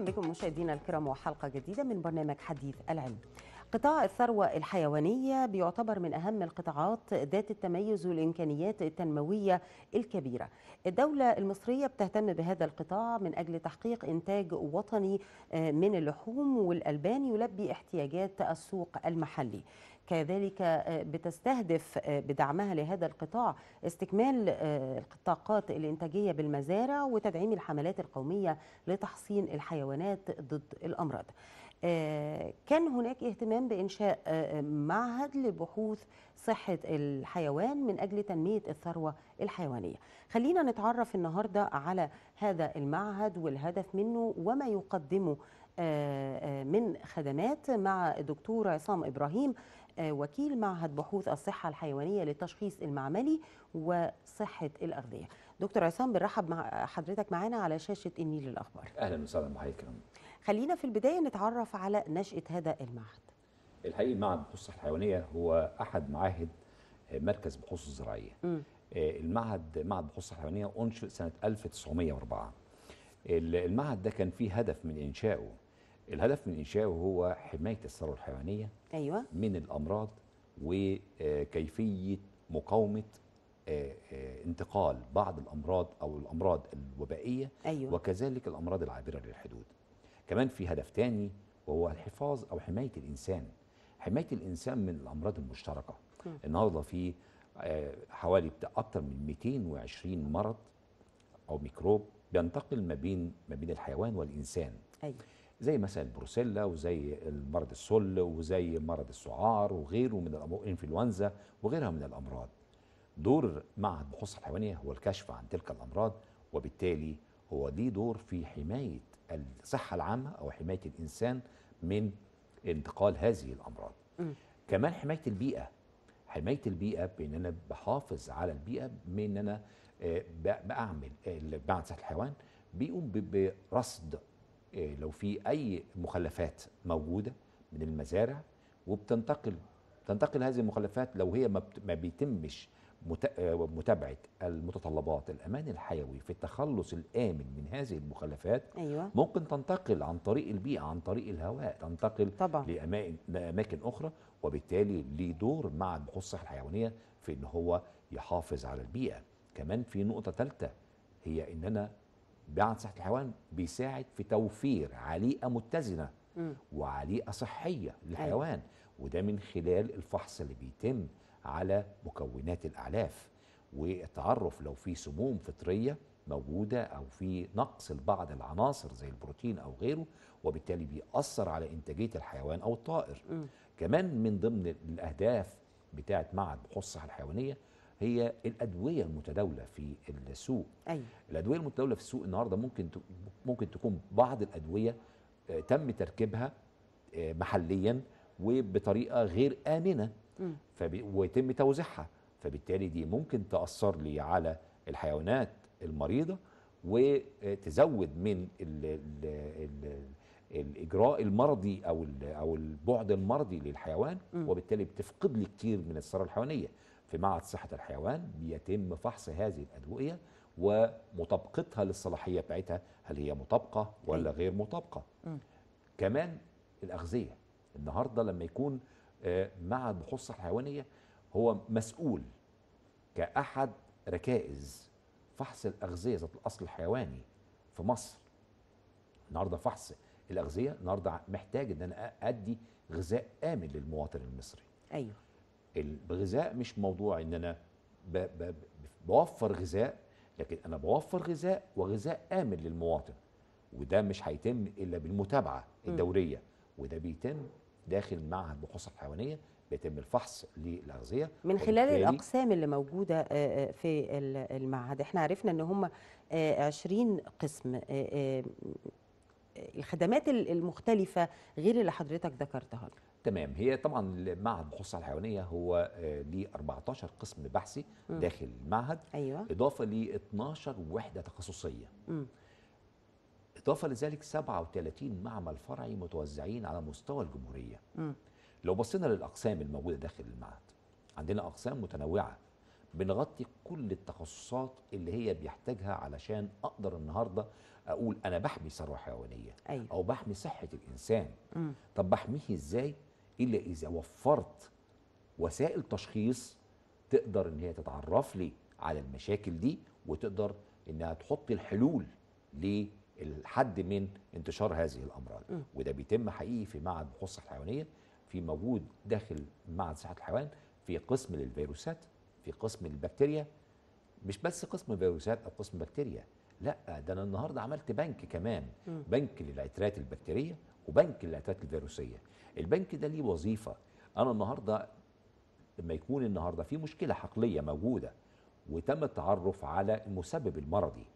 اهلا بكم مشاهدينا الكرام وحلقه جديده من برنامج حديث العلم. قطاع الثروه الحيوانيه بيعتبر من اهم القطاعات ذات التميز والامكانيات التنمويه الكبيره. الدوله المصريه بتهتم بهذا القطاع من اجل تحقيق انتاج وطني آه، من اللحوم والالبان يلبي احتياجات السوق المحلي. كذلك آه، بتستهدف آه، بدعمها لهذا القطاع استكمال آه، الطاقات الإنتاجية بالمزارع وتدعيم الحملات القومية لتحصين الحيوانات ضد الأمراض كان هناك اهتمام بإنشاء معهد لبحوث صحة الحيوان من أجل تنمية الثروة الحيوانية خلينا نتعرف النهاردة على هذا المعهد والهدف منه وما يقدمه من خدمات مع الدكتور عصام إبراهيم وكيل معهد بحوث الصحة الحيوانية للتشخيص المعملي وصحة الأغذية دكتور عصام بنرحب مع حضرتك معانا على شاشة النيل الأخبار أهلا وسهلا بحضرتك خلينا في البداية نتعرف على نشأة هذا المعهد الحقيقة معهد بحوث الصحة الحيوانية هو أحد معاهد مركز بحوث الزراعية آه، المعهد معهد بحوث الصحة الحيوانية أنشئ سنة 1904 المعهد ده كان فيه هدف من إنشائه الهدف من انشائه هو حمايه الثروه الحيوانيه ايوه من الامراض وكيفيه مقاومه آه، آه، انتقال بعض الامراض او الامراض الوبائيه أيوة. وكذلك الامراض العابره للحدود كمان في هدف تاني وهو الحفاظ او حمايه الانسان حمايه الانسان من الامراض المشتركه م. النهارده في آه، حوالي اكثر من 220 مرض او ميكروب بينتقل ما بين ما بين الحيوان والانسان أيوة. زي مثلا البروسيلا وزي مرض السل وزي مرض السعار وغيره من الانفلونزا وغيرها من الامراض دور معهد البحوث الحيوانيه هو الكشف عن تلك الامراض وبالتالي هو دي دور في حمايه الصحه العامه او حمايه الانسان من انتقال هذه الامراض م. كمان حمايه البيئه حمايه البيئه بان انا بحافظ على البيئه ان انا آه، بعمل آه، بعد صحه الحيوان بيقوم برصد إيه، لو في اي مخلفات موجوده من المزارع وبتنتقل تنتقل هذه المخلفات لو هي ما بيتمش آه، متابعه المتطلبات الامان الحيوي في التخلص الامن من هذه المخلفات أيوة. ممكن تنتقل عن طريق البيئه عن طريق الهواء تنتقل طبعا. لاماكن اخرى وبالتالي ليه دور مع بحوث الصحه الحيوانيه في ان هو يحافظ على البيئه كمان في نقطه ثالثه هي ان انا عن صحه الحيوان بيساعد في توفير عليقه متزنه وعليقه صحيه للحيوان أيوة. وده من خلال الفحص اللي بيتم على مكونات الاعلاف والتعرف لو في سموم فطريه موجوده او في نقص لبعض العناصر زي البروتين او غيره وبالتالي بيأثر على انتاجيه الحيوان او الطائر م. كمان من ضمن الاهداف بتاعه معهد بحوث الصحه الحيوانيه هي الادويه المتداوله في السوق أي. أيوة. الادويه المتداوله في السوق النهارده ممكن ممكن تكون بعض الادويه آه، تم تركيبها آه، محليا وبطريقه غير امنه ويتم توزيعها فبالتالي دي ممكن تاثر لي على الحيوانات المريضه وتزود آه، من ال ال ال الاجراء المرضي او او البعد المرضي للحيوان وبالتالي بتفقد لي كتير من الثروه الحيوانيه في معهد صحة الحيوان بيتم فحص هذه الأدوية ومطابقتها للصلاحية بتاعتها هل هي مطابقة ولا غير مطابقة كمان الأغذية النهاردة لما يكون آه، معهد بحوث الصحة الحيوانية هو مسؤول كأحد ركائز فحص الأغذية ذات الأصل الحيواني في مصر النهارده فحص الأغذية النهارده محتاج إن أنا أدي غذاء آمن للمواطن المصري أيوه الغذاء مش موضوع ان انا ب ب بوفر غذاء لكن انا بوفر غذاء وغذاء امن للمواطن وده مش هيتم الا بالمتابعه الدوريه وده بيتم داخل معهد بحوث الحيوانيه بيتم الفحص للاغذيه من خلال الاقسام اللي موجوده آه، آه، في المعهد احنا عرفنا ان هم 20 آه، قسم الخدمات المختلفه غير اللي حضرتك ذكرتها تمام هي طبعا المعهد بخصوص الحيوانيه هو آه، ليه 14 قسم بحثي م. داخل المعهد أيوة. اضافه ل 12 وحده تخصصيه م. اضافه لذلك 37 معمل فرعي متوزعين على مستوى الجمهوريه م. لو بصينا للاقسام الموجوده داخل المعهد عندنا اقسام متنوعه بنغطي كل التخصصات اللي هي بيحتاجها علشان اقدر النهارده اقول انا بحمي ثروه حيوانيه أيوة. او بحمي صحه الانسان م. طب بحميه ازاي إلا إذا وفرت وسائل تشخيص تقدر إن هي تتعرف لي على المشاكل دي وتقدر إنها تحط الحلول للحد من انتشار هذه الأمراض وده بيتم حقيقي في معهد بحوث الحيوانية في موجود داخل معهد صحة الحيوان في قسم للفيروسات في قسم البكتيريا مش بس قسم فيروسات او قسم بكتيريا لا ده انا النهارده عملت بنك كمان م. بنك للعترات البكتيريه وبنك الهتات الفيروسيه البنك ده ليه وظيفه انا النهارده لما يكون النهارده في مشكله حقليه موجوده وتم التعرف على المسبب المرضي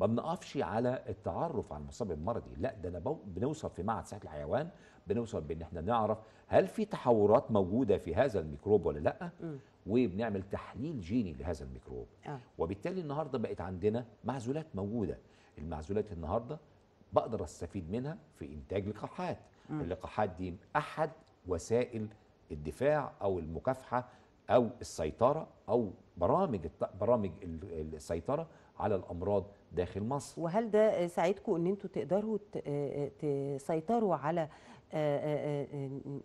ما بنقفش على التعرف على المسبب المرضي لا ده انا بنوصل في معهد صحه الحيوان بنوصل بان احنا نعرف هل في تحورات موجوده في هذا الميكروب ولا لا م. وبنعمل تحليل جيني لهذا الميكروب آه. وبالتالي النهارده بقت عندنا معزولات موجوده المعزولات النهارده بقدر استفيد منها في انتاج لقاحات اللقاحات دي احد وسائل الدفاع او المكافحه او السيطره او برامج برامج السيطره على الامراض داخل مصر وهل ده ساعدكم ان انتم تقدروا تسيطروا على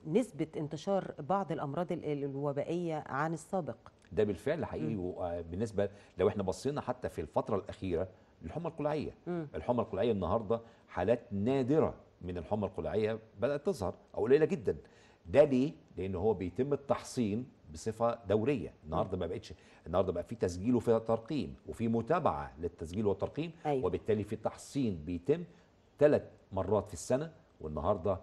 نسبه انتشار بعض الامراض الوبائيه عن السابق ده بالفعل حقيقي وبالنسبه لو احنا بصينا حتى في الفتره الاخيره الحمى القلاعيه الحمى القلاعيه النهارده حالات نادره من الحمى القلاعيه بدات تظهر او قليله جدا ده ليه لان هو بيتم التحصين بصفه دوريه النهارده ما بقتش النهارده بقى في تسجيل وفي ترقيم وفي متابعه للتسجيل والترقيم أيوة. وبالتالي في تحصين بيتم ثلاث مرات في السنه والنهارده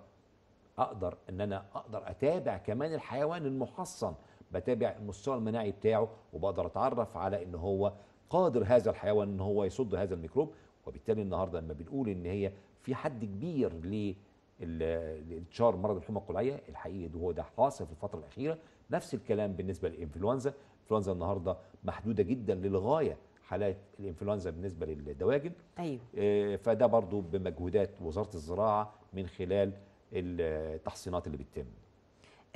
اقدر ان انا اقدر اتابع كمان الحيوان المحصن بتابع المستوى المناعي بتاعه وبقدر اتعرف على ان هو قادر هذا الحيوان ان هو يصد هذا الميكروب وبالتالي النهارده لما بنقول ان هي في حد كبير لانتشار مرض الحمى القلعيه الحقيقي ده هو ده حاصل في الفتره الاخيره نفس الكلام بالنسبه للانفلونزا الانفلونزا النهارده محدوده جدا للغايه حالات الانفلونزا بالنسبه للدواجن ايوه آه، فده برضو بمجهودات وزاره الزراعه من خلال التحصينات اللي بتتم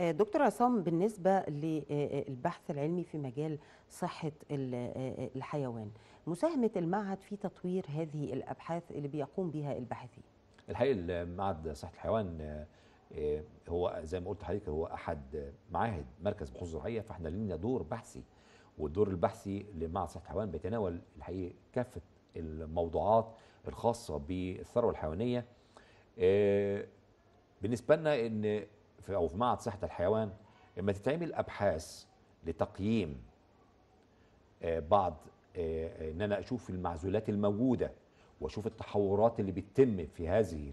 آه، دكتور عصام بالنسبة للبحث آه، آه، العلمي في مجال صحة الحيوان مساهمة المعهد في تطوير هذه الأبحاث اللي بيقوم بها الباحثين الحقيقة معهد صحة الحيوان هو زي ما قلت حضرتك هو أحد معاهد مركز بحوث زراعية فاحنا لنا دور بحثي والدور البحثي لمعهد صحة الحيوان بيتناول الحقيقة كافة الموضوعات الخاصة بالثروة الحيوانية بالنسبة لنا ان في او في معهد صحه الحيوان لما تتعمل ابحاث لتقييم آه، بعض آه، آه، ان انا اشوف المعزولات الموجوده واشوف التحورات اللي بتتم في هذه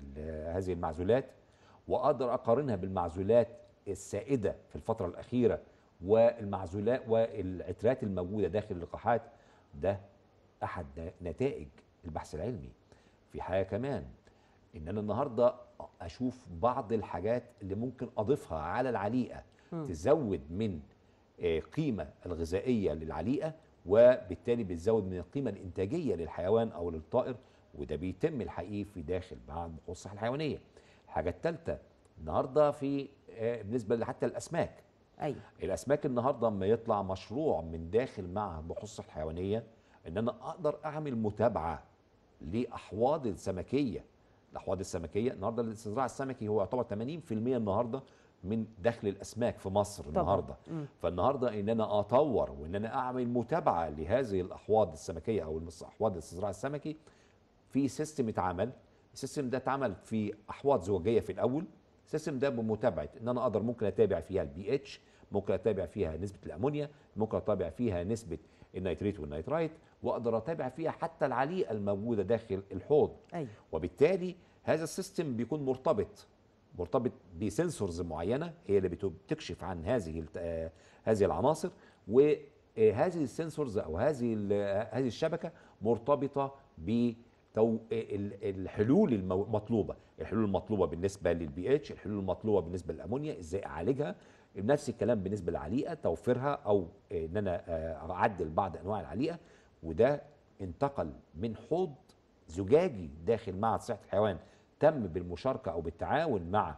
هذه المعزولات واقدر اقارنها بالمعزولات السائده في الفتره الاخيره والمعزولات والعترات الموجوده داخل اللقاحات ده احد نتائج البحث العلمي في حاجه كمان ان انا النهارده اشوف بعض الحاجات اللي ممكن اضيفها على العليقه م. تزود من آه، قيمه الغذائيه للعليقه وبالتالي بتزود من القيمه الانتاجيه للحيوان او للطائر وده بيتم الحقيقه في داخل بعض الصحه الحيوانيه الحاجه الثالثه النهارده في آه، بالنسبه لحتى الاسماك أيوة. الاسماك النهارده لما يطلع مشروع من داخل معهد بحوث الحيوانيه ان انا اقدر اعمل متابعه لاحواض السمكيه الاحواض السمكيه النهارده الاستزراع السمكي هو يعتبر 80% النهارده من دخل الاسماك في مصر طبعا. النهارده م. فالنهارده ان انا اطور وان انا اعمل متابعه لهذه الاحواض السمكيه او احواض الاستزراع السمكي في سيستم اتعمل السيستم ده اتعمل في احواض زوجيه في الاول السيستم ده بمتابعه ان انا اقدر ممكن اتابع فيها البي اتش ممكن اتابع فيها نسبه الامونيا ممكن اتابع فيها نسبه النيتريت والنيترايت واقدر اتابع فيها حتى العليقه الموجوده داخل الحوض أيوة. وبالتالي هذا السيستم بيكون مرتبط مرتبط بسنسورز معينه هي اللي بتكشف عن هذه هذه العناصر وهذه السنسورز او هذه هذه الشبكه مرتبطه ب تو الحلول المطلوبه الحلول المطلوبه بالنسبه للبي اتش الحلول المطلوبه بالنسبه للامونيا ازاي اعالجها نفس الكلام بالنسبه للعليقه توفيرها او ان انا آه، اعدل بعض انواع العليقه وده انتقل من حوض زجاجي داخل معهد صحه الحيوان تم بالمشاركه او بالتعاون مع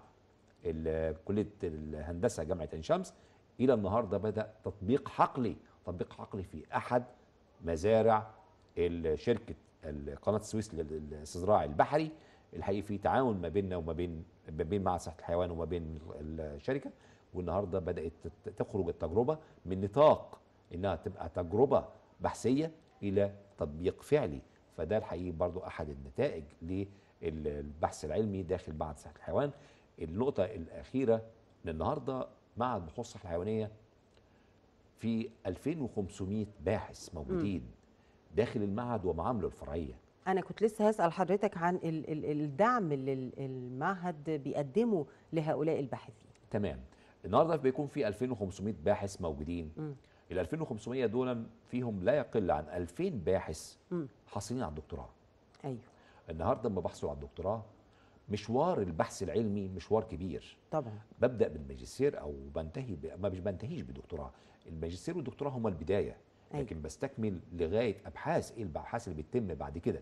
كليه الهندسه جامعه عين شمس الى النهارده بدا تطبيق حقلي تطبيق حقلي في احد مزارع شركه قناه السويس للاستزراع البحري الحقيقه في تعاون ما بيننا وما بين ما بين معهد صحه الحيوان وما بين الشركه والنهارده بدات تخرج التجربه من نطاق انها تبقى تجربه بحثيه إلى تطبيق فعلي فده الحقيقي برضو أحد النتائج للبحث العلمي داخل معهد صحة الحيوان النقطة الأخيرة إن النهاردة معهد بحوث الصحة الحيوانية في 2500 باحث موجودين م. داخل المعهد ومعامله الفرعية أنا كنت لسه هسأل حضرتك عن الدعم اللي المعهد بيقدمه لهؤلاء الباحثين تمام النهاردة بيكون في 2500 باحث موجودين م. ال 2500 دول فيهم لا يقل عن 2000 باحث حاصلين على الدكتوراه ايوه النهارده لما بحصل على الدكتوراه مشوار البحث العلمي مشوار كبير طبعا ببدا بالماجستير او بنتهي ب... ما مش بنتهيش بدكتوراه، الماجستير والدكتوراه هما البدايه أيوة. لكن بستكمل لغايه ابحاث ايه الابحاث اللي بتتم بعد كده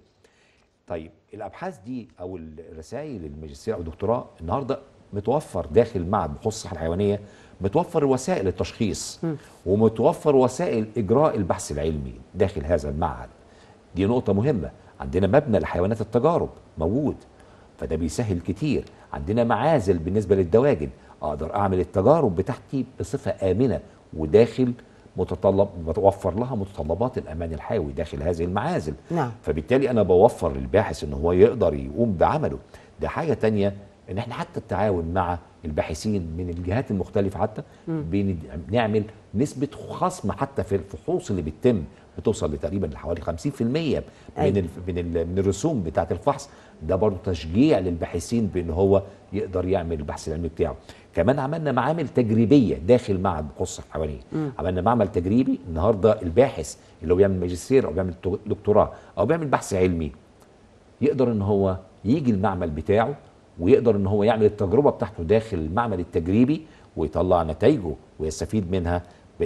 طيب الابحاث دي او الرسائل الماجستير او الدكتوراه النهارده متوفر داخل معهد بحوث الصحه الحيوانيه متوفر وسائل التشخيص ومتوفر وسائل اجراء البحث العلمي داخل هذا المعهد دي نقطه مهمه عندنا مبنى لحيوانات التجارب موجود فده بيسهل كتير عندنا معازل بالنسبه للدواجن اقدر اعمل التجارب بتاعتي بصفه امنه وداخل متطلب متوفر لها متطلبات الامان الحيوي داخل هذه المعازل نعم. فبالتالي انا بوفر للباحث ان هو يقدر يقوم بعمله ده حاجه تانية ان احنا حتى التعاون مع الباحثين من الجهات المختلفه حتى بنعمل نسبه خصم حتى في الفحوص اللي بتتم بتوصل لتقريبا لحوالي 50% من أيوة. من, من الرسوم بتاعه الفحص ده برضه تشجيع للباحثين بان هو يقدر يعمل البحث العلمي بتاعه كمان عملنا معامل تجريبيه داخل معهد قصه حواليه عملنا معمل تجريبي النهارده الباحث اللي هو بيعمل ماجستير او بيعمل دكتوراه او بيعمل بحث علمي يقدر ان هو يجي المعمل بتاعه ويقدر ان هو يعمل التجربه بتاعته داخل المعمل التجريبي ويطلع نتائجه ويستفيد منها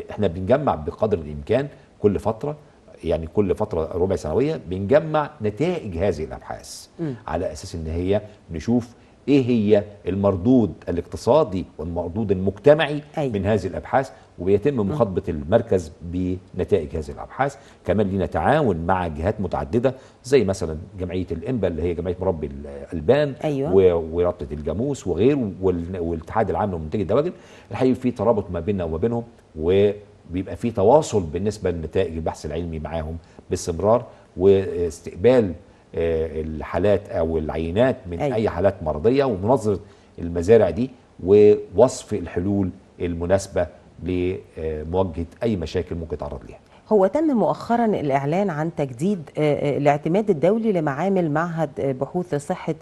احنا بنجمع بقدر الامكان كل فتره يعني كل فتره ربع سنويه بنجمع نتائج هذه الابحاث م. على اساس ان هي نشوف ايه هي المردود الاقتصادي والمردود المجتمعي أي. من هذه الابحاث وبيتم مخاطبة المركز بنتائج هذه الأبحاث كمان لنا تعاون مع جهات متعددة زي مثلا جمعية الإنبا اللي هي جمعية مربي الألبان أيوة. ورابطة الجاموس وغيره والاتحاد العام لمنتج الدواجن الحقيقة في ترابط ما بيننا وما بينهم وبيبقى في تواصل بالنسبة لنتائج البحث العلمي معاهم باستمرار واستقبال آه، الحالات أو العينات من أيوة. أي حالات مرضية ومناظرة المزارع دي ووصف الحلول المناسبة لمواجهه اي مشاكل ممكن يتعرض ليها. هو تم مؤخرا الاعلان عن تجديد آه، آه، الاعتماد الدولي لمعامل معهد آه، بحوث صحه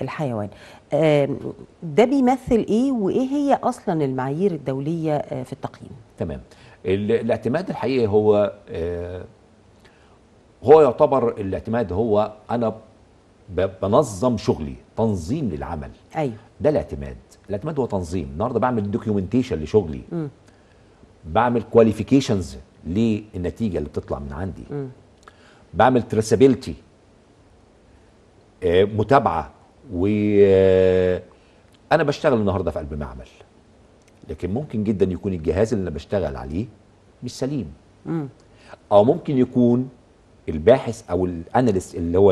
الحيوان. ده بيمثل ايه وايه هي اصلا المعايير الدوليه في التقييم؟ تمام. الاعتماد الحقيقي هو هو يعتبر الاعتماد هو انا بنظم شغلي تنظيم للعمل ايوه ده الاعتماد الاعتماد هو تنظيم النهارده بعمل دوكيومنتيشن لشغلي م. بعمل كواليفيكيشنز للنتيجه اللي بتطلع من عندي م. بعمل تراسابيلتي آه، متابعه و آه، انا بشتغل النهارده في قلب معمل لكن ممكن جدا يكون الجهاز اللي انا بشتغل عليه مش سليم م. او ممكن يكون الباحث او الاناليست اللي هو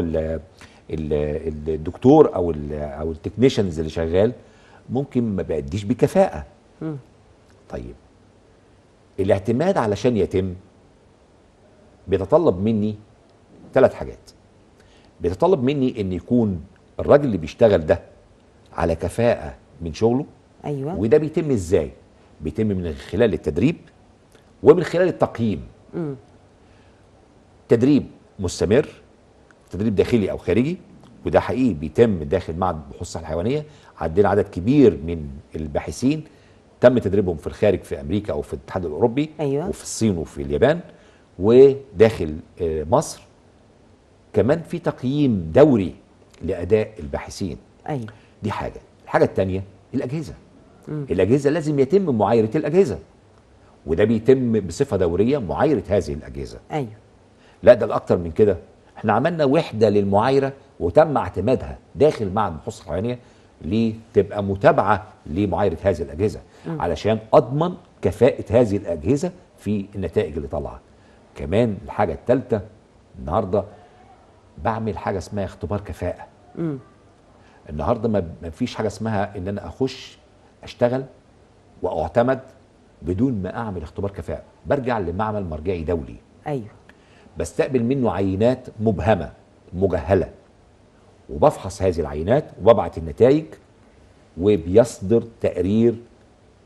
الدكتور او او التكنيشنز اللي شغال ممكن ما بيأديش بكفاءة م. طيب الاعتماد علشان يتم بيتطلب مني ثلاث حاجات بيتطلب مني ان يكون الراجل اللي بيشتغل ده على كفاءة من شغله أيوة. وده بيتم ازاي بيتم من خلال التدريب ومن خلال التقييم م. تدريب مستمر تدريب داخلي او خارجي وده حقيقي بيتم داخل معهد البحوث الحيوانيه عندنا عدد كبير من الباحثين تم تدريبهم في الخارج في امريكا او في الاتحاد الاوروبي أيوة. وفي الصين وفي اليابان وداخل آه، مصر كمان في تقييم دوري لاداء الباحثين أيوة. دي حاجه الحاجه الثانيه الاجهزه م. الاجهزه لازم يتم معايره الاجهزه وده بيتم بصفه دوريه معايره هذه الاجهزه ايوه لا ده الاكتر من كده احنا عملنا وحده للمعايره وتم اعتمادها داخل معهد الفحوص الحيوانيه لتبقى متابعه لمعايره هذه الاجهزه م. علشان اضمن كفاءه هذه الاجهزه في النتائج اللي طالعه كمان الحاجه الثالثه النهارده بعمل حاجه اسمها اختبار كفاءه م. النهارده ما فيش حاجه اسمها ان انا اخش اشتغل واعتمد بدون ما اعمل اختبار كفاءه برجع لمعمل مرجعي دولي ايوه بستقبل منه عينات مبهمه مجهله وبفحص هذه العينات وببعت النتائج وبيصدر تقرير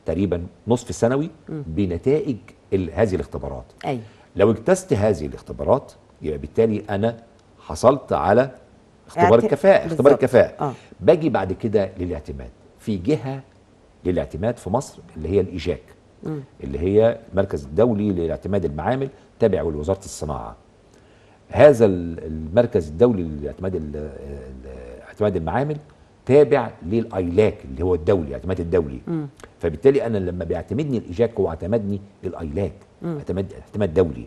تقريبا نصف سنوي بنتائج هذه الاختبارات أي. لو اجتزت هذه الاختبارات يبقى بالتالي انا حصلت على اختبار الكفاءة اختبار الكفاءة آه. باجي بعد كده للاعتماد في جهة للاعتماد في مصر اللي هي الإيجاك م. اللي هي المركز الدولي للاعتماد المعامل تابع لوزارة الصناعة هذا المركز الدولي لاعتماد اعتماد المعامل تابع للايلاك اللي هو الدولي الاعتماد الدولي م. فبالتالي انا لما بيعتمدني الايجاك هو اعتمدني الايلاك اعتماد اعتماد دولي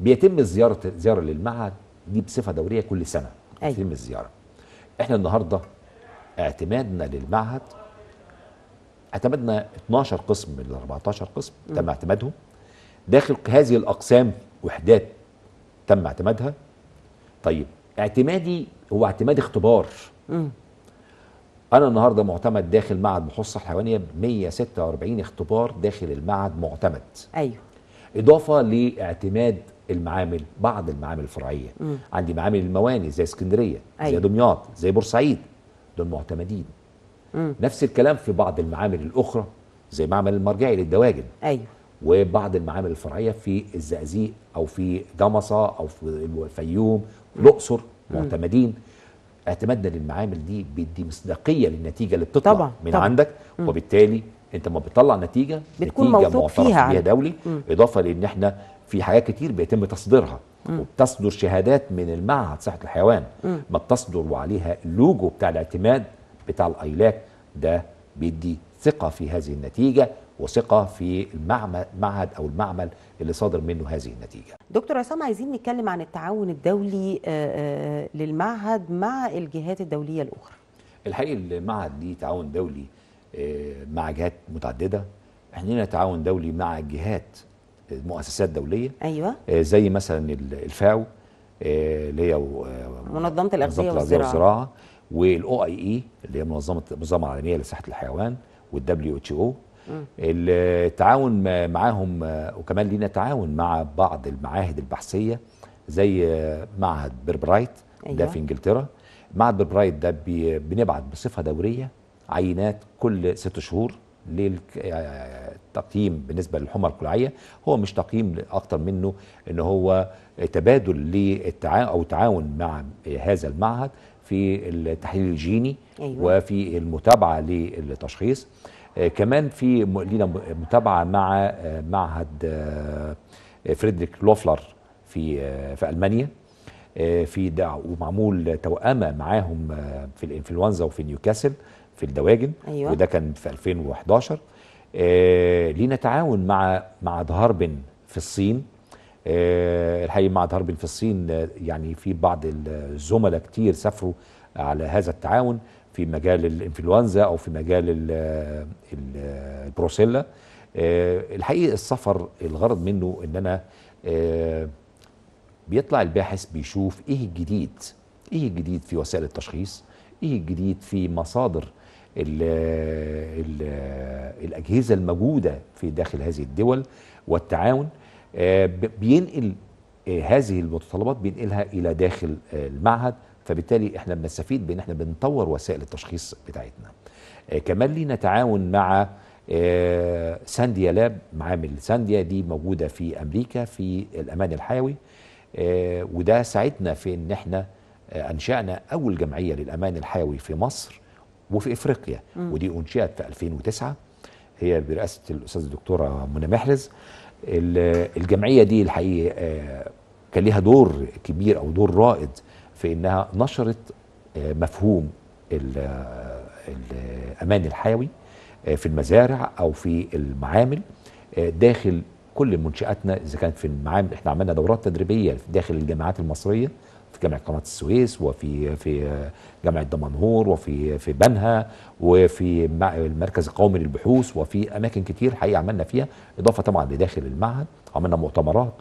بيتم الزياره زياره للمعهد دي بصفه دوريه كل سنه أي. أيوة. بيتم الزياره احنا النهارده اعتمادنا للمعهد اعتمدنا 12 قسم من ال 14 قسم تم اعتمادهم داخل هذه الاقسام وحدات تم اعتمادها طيب اعتمادي هو اعتماد اختبار م. انا النهارده معتمد داخل معهد بحوث حيوانيه ب 146 اختبار داخل المعهد معتمد ايوه اضافه لاعتماد المعامل بعض المعامل الفرعيه م. عندي معامل المواني زي اسكندريه أيوه. زي دمياط زي بورسعيد دول معتمدين م. نفس الكلام في بعض المعامل الاخرى زي معمل المرجعي للدواجن ايوه وبعض المعامل الفرعيه في الزقازيق او في جمصه او في الفيوم الاقصر معتمدين اعتمادنا للمعامل دي بيدي مصداقيه للنتيجه اللي بتطلع طبعا من طبعا عندك وبالتالي انت ما بتطلع نتيجه بتكون نتيجه موثوق فيها بيها دولي مم. اضافه لان احنا في حاجات كتير بيتم تصديرها وبتصدر شهادات من المعهد صحه الحيوان مم. ما بتصدر وعليها اللوجو بتاع الاعتماد بتاع الايلاك ده بيدي ثقه في هذه النتيجه وثقه في المعهد او المعمل اللي صادر منه هذه النتيجه. دكتور عصام عايزين نتكلم عن التعاون الدولي آه، آه، للمعهد مع الجهات الدوليه الاخرى. الحقيقه المعهد ليه تعاون دولي آه، مع جهات متعدده احنا لنا تعاون دولي مع جهات مؤسسات دوليه ايوه زي مثلا الفاو e، اللي هي منظمه الاغذيه والزراعه والاو اي اي اللي هي منظمه المنظمه العالميه لصحه الحيوان والدبليو اتش او التعاون معاهم وكمان لينا تعاون مع بعض المعاهد البحثيه زي معهد بربرايت أيوة. ده في انجلترا معهد بربرايت ده بنبعت بصفه دوريه عينات كل ست شهور للتقييم بالنسبه للحمى القلعيه هو مش تقييم اكتر منه ان هو تبادل للتعاون او تعاون مع هذا المعهد في التحليل الجيني أيوة. وفي المتابعه للتشخيص كمان في لينا متابعه مع معهد آه، فريدريك لوفلر في آه، في المانيا آه، في دع ومعمول توأمه معاهم في الانفلونزا وفي نيوكاسل في الدواجن أيوة. وده كان في 2011 لينا تعاون مع معهد هاربن في الصين الحقيقه معهد هاربن في الصين يعني في بعض الزملاء كتير سافروا على هذا التعاون في مجال الانفلونزا او في مجال البروسيلا آه، الحقيقه السفر الغرض منه ان انا آه، بيطلع الباحث بيشوف ايه الجديد ايه الجديد في وسائل التشخيص ايه الجديد في مصادر الـ الـ الاجهزه الموجوده في داخل هذه الدول والتعاون آه، بينقل هذه المتطلبات بينقلها الى داخل المعهد فبالتالي احنا بنستفيد بان احنا بنطور وسائل التشخيص بتاعتنا آه، كمان لينا تعاون مع آه، سانديا لاب معامل سانديا دي موجوده في امريكا في الامان الحيوي آه، وده ساعدنا في ان احنا انشانا اول جمعيه للامان الحيوي في مصر وفي افريقيا ودي انشئت في 2009 هي برئاسه الاستاذ الدكتوره منى محرز الجمعيه دي الحقيقه كان ليها دور كبير او دور رائد في انها نشرت آه، مفهوم الامان آه، آه، الحيوي في المزارع او في المعامل داخل كل منشاتنا اذا كانت في المعامل احنا عملنا دورات تدريبيه داخل الجامعات المصريه في جامعه قناه السويس وفي في جامعه دمنهور وفي في بنها وفي المركز القومي للبحوث وفي اماكن كتير حقيقه عملنا فيها اضافه طبعا لداخل المعهد عملنا مؤتمرات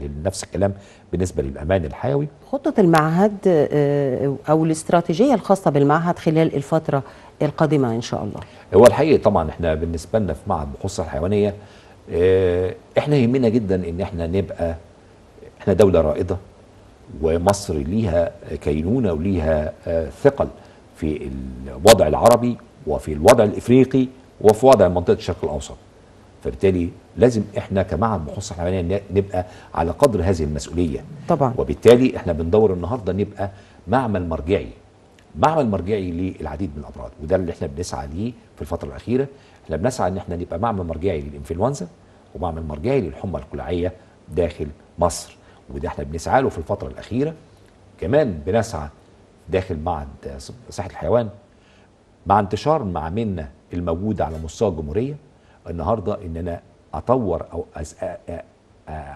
لنفس الكلام بالنسبه للامان الحيوي خطه المعهد آه، او الاستراتيجيه الخاصه بالمعهد خلال الفتره القادمه ان شاء الله هو الحقيقه طبعا احنا بالنسبه لنا في معهد بحوث الحيوانيه آه، احنا يهمنا جدا ان احنا نبقى احنا دوله رائده ومصر ليها كينونة وليها آه، ثقل في الوضع العربي وفي الوضع الإفريقي وفي وضع منطقة الشرق الأوسط فبالتالي لازم احنا كمعهد بحوث حيوانيه نبقى على قدر هذه المسؤوليه طبعا وبالتالي احنا بندور النهارده نبقى معمل مرجعي معمل مرجعي للعديد من الامراض وده اللي احنا بنسعى ليه في الفتره الاخيره احنا بنسعى ان احنا نبقى معمل مرجعي للانفلونزا ومعمل مرجعي للحمى القلاعيه داخل مصر وده احنا بنسعى له في الفترة الأخيرة كمان بنسعى داخل معهد صحة الحيوان مع انتشار معاملنا الموجودة على مستوى الجمهورية النهاردة إن أنا أطور أو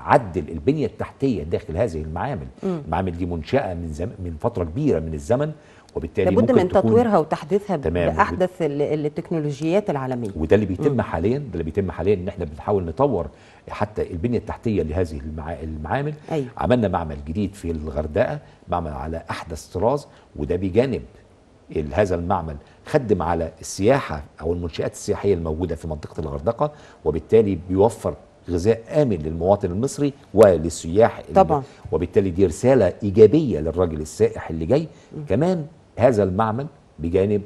عدل البنيه التحتيه داخل هذه المعامل م. المعامل دي منشاه من زم... من فتره كبيره من الزمن وبالتالي لابد ممكن من تكون تطويرها وتحديثها تمام باحدث التكنولوجيات العالميه وده اللي بيتم م. حاليا ده اللي بيتم حاليا ان احنا بنحاول نطور حتى البنيه التحتيه لهذه المع... المعامل أيوه. عملنا معمل جديد في الغردقه معمل على احدث طراز وده بجانب هذا المعمل خدم على السياحه او المنشات السياحيه الموجوده في منطقه الغردقه وبالتالي بيوفر غذاء آمن للمواطن المصري وللسياح طبعا وبالتالي دي رسالة إيجابية للراجل السائح اللي جاي م. كمان هذا المعمل بجانب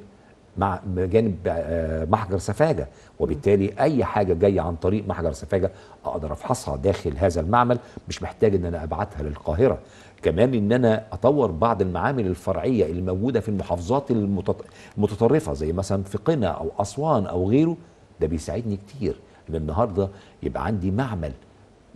مع بجانب آه، محجر سفاجه وبالتالي اي حاجه جايه عن طريق محجر سفاجه اقدر افحصها داخل هذا المعمل مش محتاج ان انا ابعتها للقاهره كمان ان انا اطور بعض المعامل الفرعيه الموجوده في المحافظات المتطرفه زي مثلا في قنا او اسوان او غيره ده بيساعدني كتير ان النهارده يبقى عندي معمل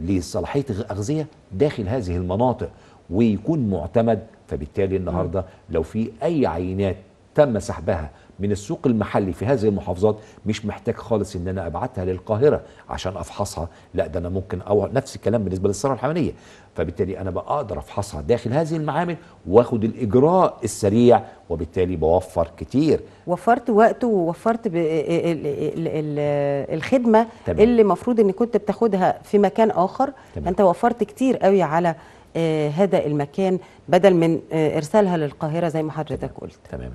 لصلاحيه اغذيه داخل هذه المناطق ويكون معتمد فبالتالي النهارده لو في اي عينات تم سحبها من السوق المحلي في هذه المحافظات مش محتاج خالص ان انا ابعتها للقاهره عشان افحصها لا ده انا ممكن او نفس الكلام بالنسبه للصناعه الحيوانيه فبالتالي انا بقدر افحصها داخل هذه المعامل واخد الاجراء السريع وبالتالي بوفر كتير وفرت وقت ووفرت الخدمه تمام. اللي المفروض ان كنت بتاخدها في مكان اخر تمام. انت وفرت كتير قوي على آه، هذا المكان بدل من آه، ارسالها للقاهره زي ما حضرتك قلت تمام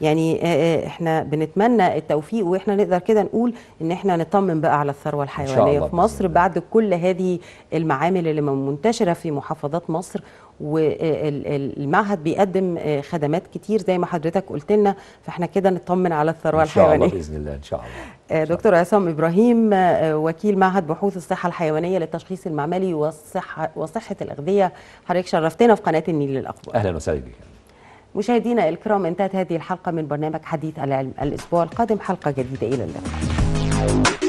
يعني آه، احنا بنتمنى التوفيق واحنا نقدر كده نقول ان احنا نطمن بقى على الثروه الحيوانيه في مصر بعد كل هذه المعامل اللي منتشره في محافظات مصر والمعهد بيقدم آه، خدمات كتير زي ما حضرتك قلت لنا فاحنا كده نطمن على الثروه الحيوانيه ان شاء الله باذن الله ان شاء الله آه، دكتور عصام ابراهيم آه، وكيل معهد بحوث الصحه الحيوانيه للتشخيص المعملي والصحه وصحه الاغذيه حضرتك شرفتنا في قناه النيل للاخبار اهلا وسهلا بك مشاهدينا الكرام انتهت هذه الحلقه من برنامج حديث العلم الاسبوع القادم حلقه جديده الى اللقاء